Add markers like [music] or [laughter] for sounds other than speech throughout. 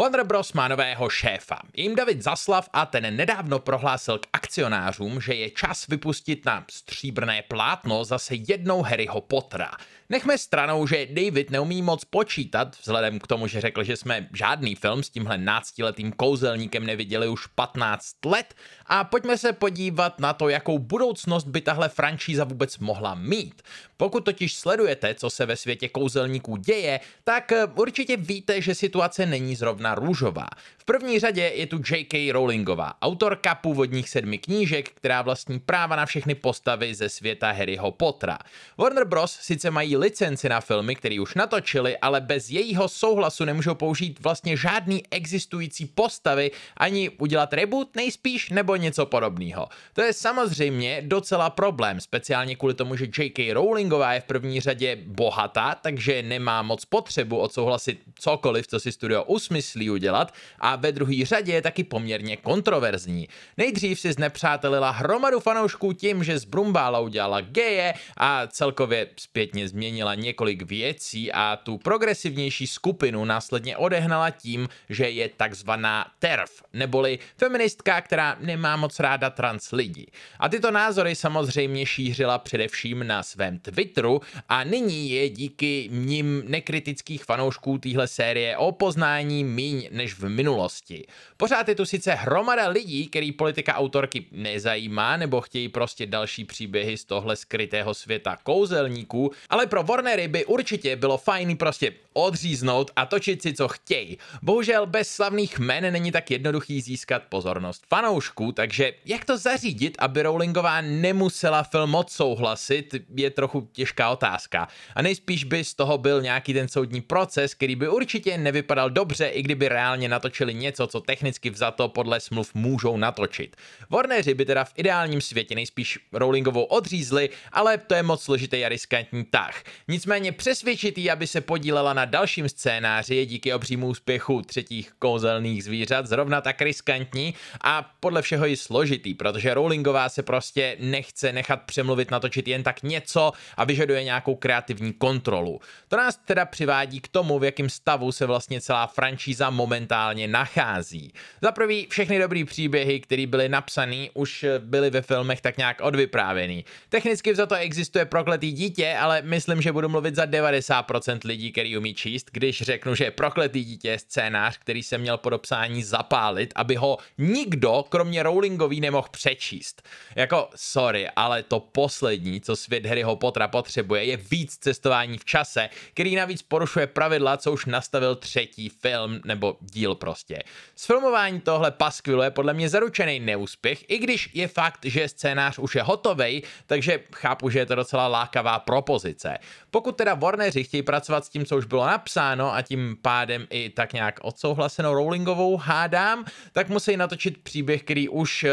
Warner Bros. má nového šéfa. Jim David Zaslav a ten nedávno prohlásil k akcionářům, že je čas vypustit na stříbrné plátno zase jednou Harryho Pottera. Nechme stranou, že David neumí moc počítat, vzhledem k tomu, že řekl, že jsme žádný film s tímhle náctiletým kouzelníkem neviděli už 15 let a pojďme se podívat na to, jakou budoucnost by tahle franšíza vůbec mohla mít. Pokud totiž sledujete, co se ve světě kouzelníků děje, tak eh, určitě víte, že situace není zrovna růžová. V první řadě je tu J.K. Rowlingová, autorka původních sedmi knížek, která vlastní práva na všechny postavy ze světa Harryho Pottera. Warner Bros. sice mají licenci na filmy, který už natočili, ale bez jejího souhlasu nemůžou použít vlastně žádný existující postavy, ani udělat reboot nejspíš, nebo něco podobného. To je samozřejmě docela problém, speciálně kvůli tomu, že J.K. Rowlingová je v první řadě bohatá, takže nemá moc potřebu odsouhlasit cokoliv, co si studio usmyslí udělat, a ve druhé řadě je taky poměrně kontroverzní. Nejdřív si znepřátelila hromadu fanoušků tím, že z Brumbála udělala geje a celkově zpětně změnila změnila několik věcí a tu progresivnější skupinu následně odehnala tím, že je takzvaná TERF, neboli feministka, která nemá moc ráda trans lidi. A tyto názory samozřejmě šířila především na svém Twitteru a nyní je díky nim nekritických fanoušků téhle série o poznání míň než v minulosti. Pořád je tu sice hromada lidí, který politika autorky nezajímá nebo chtějí prostě další příběhy z tohle skrytého světa kouzelníků, ale pro pro Warnery by určitě bylo fajný prostě odříznout a točit si, co chtějí. Bohužel bez slavných men není tak jednoduchý získat pozornost fanoušků, takže jak to zařídit, aby Rowlingová nemusela film odsouhlasit, je trochu těžká otázka. A nejspíš by z toho byl nějaký ten soudní proces, který by určitě nevypadal dobře, i kdyby reálně natočili něco, co technicky vzato podle smluv můžou natočit. Warneři by teda v ideálním světě nejspíš Rowlingovou odřízli, ale to je moc složitý a riskantní tah. Nicméně přesvědčit jí, aby se podílela na dalším scénáři je díky obřímu úspěchu třetích kouzelných zvířat zrovna tak riskantní a podle všeho i složitý, protože Rowlingová se prostě nechce nechat přemluvit natočit jen tak něco a vyžaduje nějakou kreativní kontrolu. To nás teda přivádí k tomu, v jakém stavu se vlastně celá franšíza momentálně nachází. Za prvý, všechny dobrý příběhy, které byly napsané, už byly ve filmech tak nějak odvyprávěný. Technicky za to existuje prokletý dítě, ale myslím, myslím, že budu mluvit za 90% lidí, který umí číst, když řeknu, že Prokletý dítě je scénář, který se měl po dopsání zapálit, aby ho nikdo, kromě Rowlingový, nemohl přečíst. Jako, sorry, ale to poslední, co svět Harryho Pottera potřebuje, je víc cestování v čase, který navíc porušuje pravidla, co už nastavil třetí film nebo díl prostě. Sfilmování tohle paskvilu je podle mě zaručený neúspěch, i když je fakt, že scénář už je hotový, takže chápu, že je to docela lákavá propozice. Pokud teda Warneri chtějí pracovat s tím, co už bylo napsáno a tím pádem i tak nějak odsouhlasenou Rowlingovou hádám, tak musí natočit příběh, který už eh,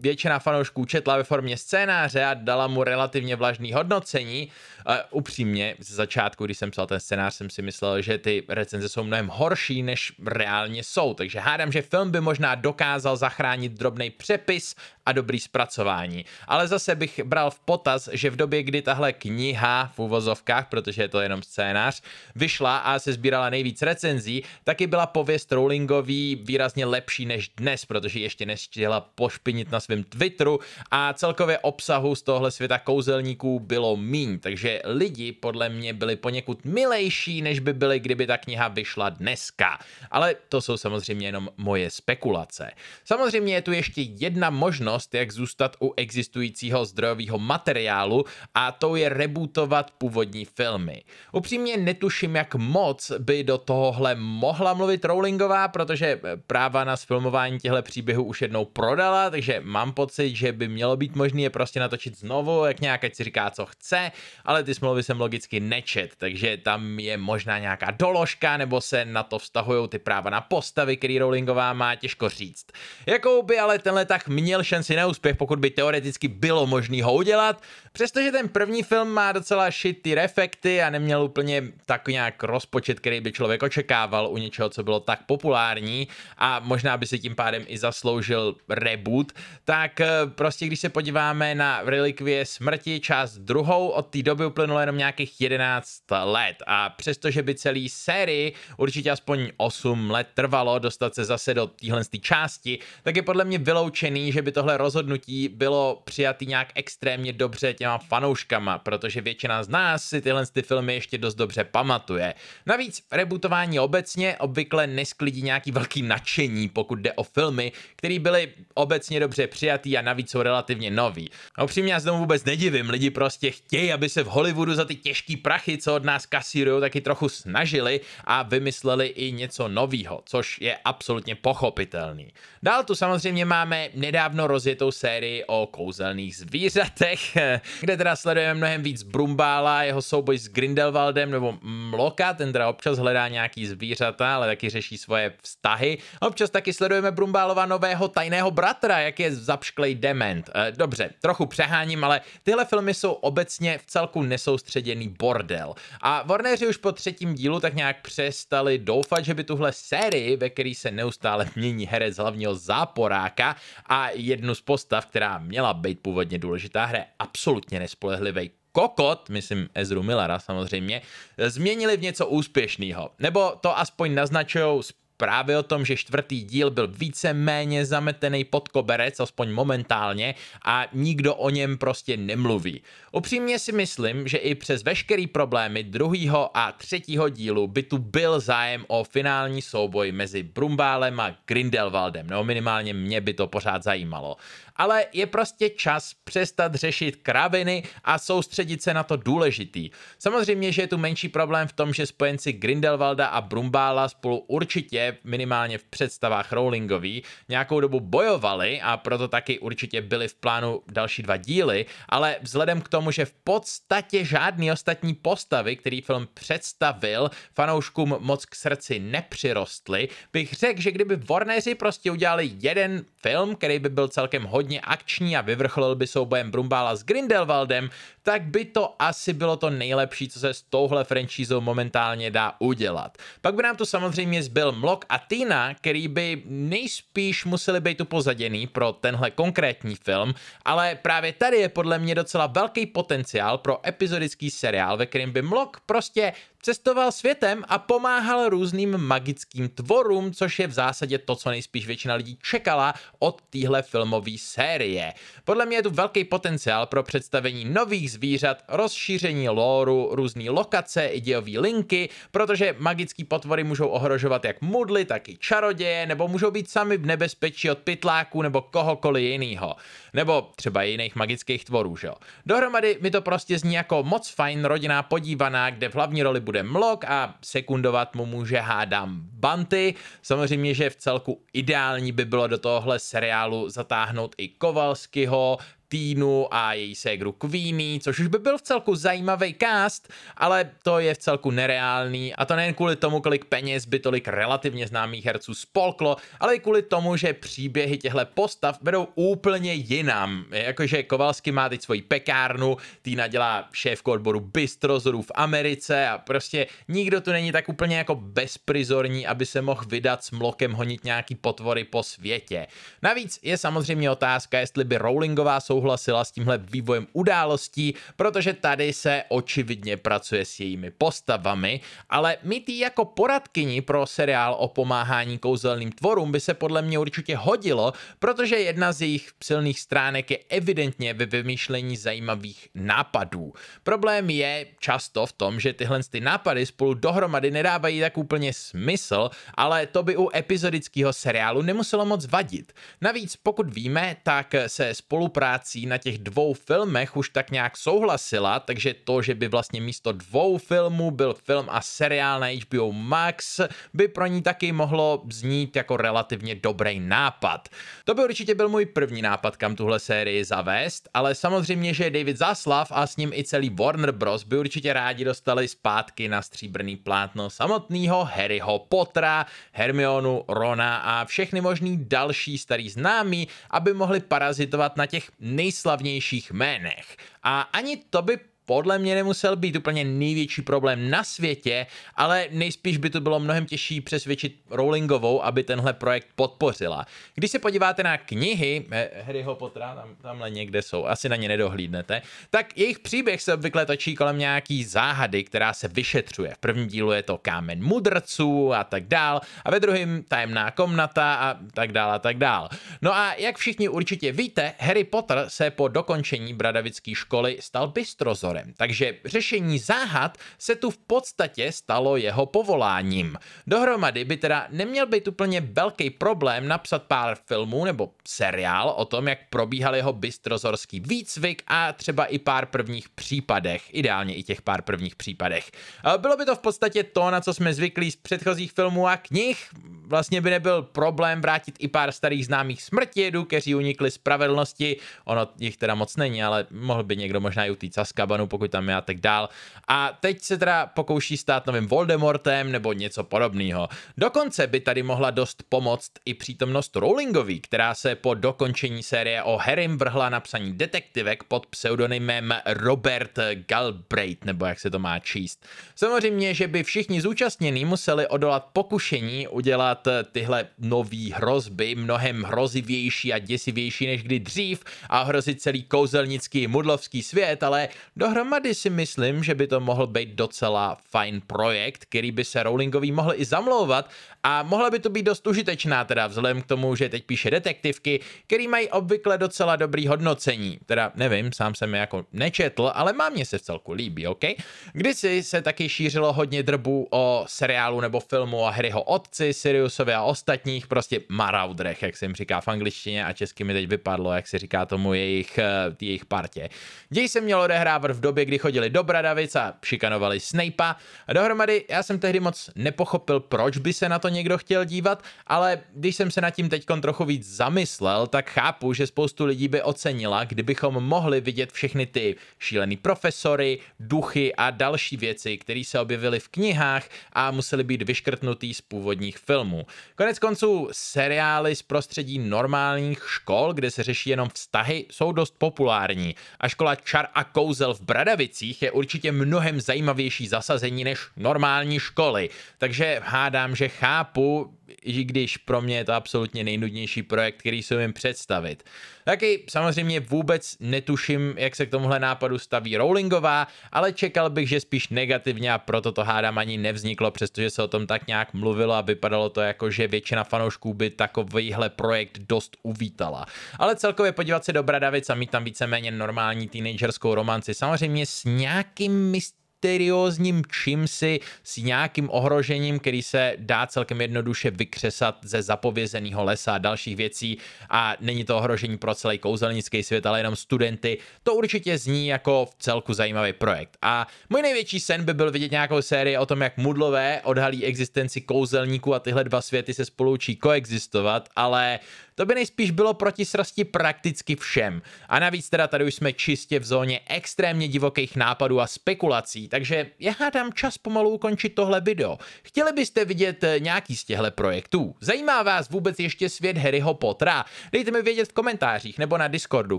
většina fanoušků četla ve formě scénáře a dala mu relativně vlažný hodnocení. Uh, upřímně, ze začátku, když jsem psal ten scénář, jsem si myslel, že ty recenze jsou mnohem horší, než reálně jsou. Takže hádám, že film by možná dokázal zachránit drobný přepis a dobrý zpracování. Ale zase bych bral v potaz, že v době, kdy tahle kniha v úvozovkách, protože je to jenom scénář, vyšla a se sbírala nejvíc recenzí, taky byla pověst Rowlingový výrazně lepší než dnes, protože ještě nestihla pošpinit na svém Twitteru a celkově obsahu z tohle světa kouzelníků bylo míň, takže lidi podle mě byli poněkud milejší, než by byli, kdyby ta kniha vyšla dneska. Ale to jsou samozřejmě jenom moje spekulace. Samozřejmě je tu ještě jedna možnost, jak zůstat u existujícího zdrojového materiálu a to je rebootovat původní filmy. Upřímně netuším, jak moc by do tohohle mohla mluvit Rowlingová, protože práva na sfilmování těchto příběhů už jednou prodala, takže mám pocit, že by mělo být možné je prostě natočit znovu, jak nějak, ať si říká, co chce, ale ty smlouvy jsem logicky nečet, takže tam je možná nějaká doložka, nebo se na to vztahují ty práva na postavy, který Rowlingová má, těžko říct. Jakou by ale tenhle tak měl šanci na úspěch, pokud by teoreticky bylo možné ho udělat, přestože ten první film má docela šitý refekty a neměl úplně tak nějak rozpočet, který by člověk očekával u něčeho, co bylo tak populární a možná by si tím pádem i zasloužil reboot, tak eh, prostě když se podíváme na relikvie smrti část druhou, od té doby uplynulo jenom nějakých 11 let a přestože by celý sérii určitě aspoň 8 let trvalo dostat se zase do téhle části, tak je podle mě vyloučený, že by tohle rozhodnutí bylo přijatý nějak extrémně dobře těma fanouškama, protože většina z nás si tyhle ty filmy ještě dost dobře pamatuje. Navíc rebootování obecně obvykle nesklidí nějaký velký nadšení, pokud jde o filmy, které byly obecně dobře přijatý a navíc jsou relativně nový. A upřímně já se tomu vůbec nedivím, lidi prostě chtějí, aby se v Hollywoodu za ty těžký prachy, co od nás kasírují, taky trochu snažili a vymysleli i něco novýho, což je absolutně pochopitelný. Dál tu samozřejmě máme nedávno rozjetou sérii o kouzelných zvířatech, [laughs] kde teda sledujeme mnohem víc Brumbála, jeho souboj s Grindelwaldem nebo Mloka, ten teda občas hledá nějaký zvířata, ale taky řeší svoje vztahy. občas taky sledujeme Brumbálova nového tajného bratra, jak je zapšklej dement. Eh, dobře, trochu přeháním, ale tyhle filmy jsou obecně v celku nesoustředěný bordel. A Warneri už po třetím dílu tak nějak přestali doufat, že by tuhle sérii, ve který se neustále mění herec hlavního záporáka a jednu z postav, která měla být původně důležitá, hra absolutně nespolehlivý kokot, myslím Ezru Millera samozřejmě, změnili v něco úspěšného. Nebo to aspoň naznačují právě o tom, že čtvrtý díl byl více-méně zametený pod koberec, aspoň momentálně, a nikdo o něm prostě nemluví. Upřímně si myslím, že i přes veškerý problémy druhého a třetího dílu by tu byl zájem o finální souboj mezi Brumbálem a Grindelwaldem, no minimálně mě by to pořád zajímalo. Ale je prostě čas přestat řešit kraviny a soustředit se na to důležitý. Samozřejmě, že je tu menší problém v tom, že spojenci Grindelwalda a Brumbála spolu určitě minimálně v představách Rowlingový, nějakou dobu bojovali a proto taky určitě byly v plánu další dva díly, ale vzhledem k tomu, že v podstatě žádný ostatní postavy, který film představil, fanouškům moc k srdci nepřirostly, bych řekl, že kdyby Warneri prostě udělali jeden film, který by byl celkem hodně akční a vyvrcholil by soubojem Brumbála s Grindelwaldem, tak by to asi bylo to nejlepší, co se s touhle franšízou momentálně dá udělat. Pak by nám to samozřejmě zbyl mlok. Rock a Tina, který by nejspíš museli být upozaděný pro tenhle konkrétní film, ale právě tady je podle mě docela velký potenciál pro epizodický seriál, ve kterém by Mlok prostě Cestoval světem a pomáhal různým magickým tvorům, což je v zásadě to, co nejspíš většina lidí čekala od téhle filmové série. Podle mě je tu velký potenciál pro představení nových zvířat, rozšíření lóru, různé lokace i dějové linky, protože magické potvory můžou ohrožovat jak mudly, tak i čaroděje, nebo můžou být sami v nebezpečí od pytláků nebo kohokoliv jiného. Nebo třeba jiných magických tvorů, že jo. Dohromady mi to prostě zní jako moc fajn rodinná podívaná, kde v hlavní roli bude bude Mlok a sekundovat mu může hádám Banty. Samozřejmě, že v celku ideální by bylo do tohohle seriálu zatáhnout i Kovalskyho, Tínu a její ségru Queenie, což už by byl v celku zajímavý cast, ale to je v celku nereálný a to nejen kvůli tomu, kolik peněz by tolik relativně známých herců spolklo, ale i kvůli tomu, že příběhy těchto postav vedou úplně jinam. Jakože Kovalsky má teď svoji pekárnu, Týna dělá šéfku odboru bystrozorů v Americe a prostě nikdo tu není tak úplně jako bezprizorní, aby se mohl vydat s mlokem honit nějaký potvory po světě. Navíc je samozřejmě otázka, jestli by Rowlingová sou souhlasila s tímhle vývojem událostí, protože tady se očividně pracuje s jejími postavami, ale mít jako poradkyni pro seriál o pomáhání kouzelným tvorům by se podle mě určitě hodilo, protože jedna z jejich silných stránek je evidentně ve vymýšlení zajímavých nápadů. Problém je často v tom, že tyhle ty nápady spolu dohromady nedávají tak úplně smysl, ale to by u epizodického seriálu nemuselo moc vadit. Navíc pokud víme, tak se spolupráce prací na těch dvou filmech už tak nějak souhlasila, takže to, že by vlastně místo dvou filmů byl film a seriál na HBO Max, by pro ní taky mohlo znít jako relativně dobrý nápad. To by určitě byl můj první nápad, kam tuhle sérii zavést, ale samozřejmě, že David Zaslav a s ním i celý Warner Bros. by určitě rádi dostali zpátky na stříbrný plátno samotného Harryho Pottera, Hermionu, Rona a všechny možný další starý známí, aby mohli parazitovat na těch nejslavnějších jménech. A ani to by podle mě nemusel být úplně největší problém na světě, ale nejspíš by to bylo mnohem těžší přesvědčit Rowlingovou, aby tenhle projekt podpořila. Když se podíváte na knihy eh, Harryho Pottera, tam, tamhle někde jsou, asi na ně nedohlídnete, tak jejich příběh se obvykle točí kolem nějaký záhady, která se vyšetřuje. V prvním dílu je to kámen mudrců a tak dál, a ve druhém tajemná komnata a tak dál a tak dál. No a jak všichni určitě víte, Harry Potter se po dokončení bradavické školy stal bystrozor autorem, takže řešení záhad se tu v podstatě stalo jeho povoláním. Dohromady by teda neměl být úplně velký problém napsat pár filmů nebo seriál o tom, jak probíhal jeho bystrozorský výcvik a třeba i pár prvních případech, ideálně i těch pár prvních případech. Bylo by to v podstatě to, na co jsme zvyklí z předchozích filmů a knih, vlastně by nebyl problém vrátit i pár starých známých smrtědů, kteří unikli spravedlnosti, ono jich teda moc není, ale mohl by někdo možná i utíct z kabanu dostanou, pokud tam je a tak dál. A teď se teda pokouší stát novým Voldemortem nebo něco podobného. Dokonce by tady mohla dost pomoct i přítomnost Rowlingový, která se po dokončení série o Harrym vrhla na psaní detektivek pod pseudonymem Robert Galbraith, nebo jak se to má číst. Samozřejmě, že by všichni zúčastnění museli odolat pokušení udělat tyhle nové hrozby mnohem hrozivější a děsivější než kdy dřív a hrozit celý kouzelnický mudlovský svět, ale dohromady dohromady si myslím, že by to mohl být docela fajn projekt, který by se Rowlingový mohl i zamlouvat a mohla by to být dost užitečná teda vzhledem k tomu, že teď píše detektivky, který mají obvykle docela dobrý hodnocení. Teda nevím, sám jsem je jako nečetl, ale mám mě se v celku líbí, OK? Kdysi se taky šířilo hodně drbů o seriálu nebo filmu o Harryho otci, Siriusovi a ostatních, prostě maraudrech, jak se jim říká v angličtině a česky mi teď vypadlo, jak se říká tomu jejich, eh, jejich partě. Děj se měl odehrávat v době, kdy chodili do Bradavic a šikanovali Snape'a. Dohromady já jsem tehdy moc nepochopil, proč by se na to někdo chtěl dívat, ale když jsem se nad tím teď trochu víc zamyslel, tak chápu, že spoustu lidí by ocenila, kdybychom mohli vidět všechny ty šílený profesory, duchy a další věci, které se objevily v knihách a musely být vyškrtnutý z původních filmů. Konec konců seriály z prostředí normálních škol, kde se řeší jenom vztahy, jsou dost populární a škola Čar a kouzel v Bradavicích je určitě mnohem zajímavější zasazení než normální školy, takže hádám, že chápu, i když pro mě je to absolutně nejnudnější projekt, který si umím představit. Taky samozřejmě vůbec netuším, jak se k tomuhle nápadu staví Rowlingová, ale čekal bych, že spíš negativně a proto to hádám ani nevzniklo, přestože se o tom tak nějak mluvilo a vypadalo to jako, že většina fanoušků by takovýhle projekt dost uvítala. Ale celkově podívat se do Bradavic a mít tam víceméně normální teenagerskou romanci, samozřejmě s nějakým mistrem mysteriózním čímsi s nějakým ohrožením, který se dá celkem jednoduše vykřesat ze zapovězeného lesa a dalších věcí a není to ohrožení pro celý kouzelnický svět, ale jenom studenty, to určitě zní jako v celku zajímavý projekt. A můj největší sen by byl vidět nějakou sérii o tom, jak mudlové odhalí existenci kouzelníků a tyhle dva světy se spolu učí koexistovat, ale to by nejspíš bylo proti srasti prakticky všem. A navíc teda tady už jsme čistě v zóně extrémně divokých nápadů a spekulací, takže já dám čas pomalu ukončit tohle video. Chtěli byste vidět eh, nějaký z těchto projektů? Zajímá vás vůbec ještě svět Harryho Pottera? Dejte mi vědět v komentářích nebo na Discordu,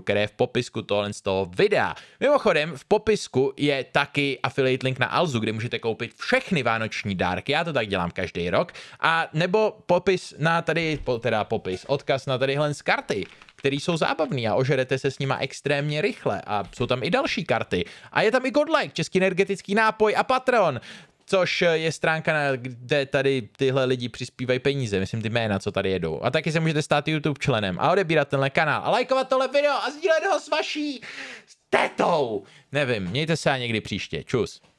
které je v popisku tohle z toho videa. Mimochodem, v popisku je taky affiliate link na Alzu, kde můžete koupit všechny vánoční dárky, já to tak dělám každý rok, a nebo popis na tady, teda popis, odkaz na tadyhle z karty které jsou zábavný a ožerete se s nima extrémně rychle. A jsou tam i další karty. A je tam i Godlike, český energetický nápoj a Patreon což je stránka, kde tady tyhle lidi přispívají peníze, myslím ty jména, co tady jedou. A taky se můžete stát YouTube členem a odebírat tenhle kanál a lajkovat tohle video a sdílet ho s vaší tetou. Nevím, mějte se a někdy příště. Čus.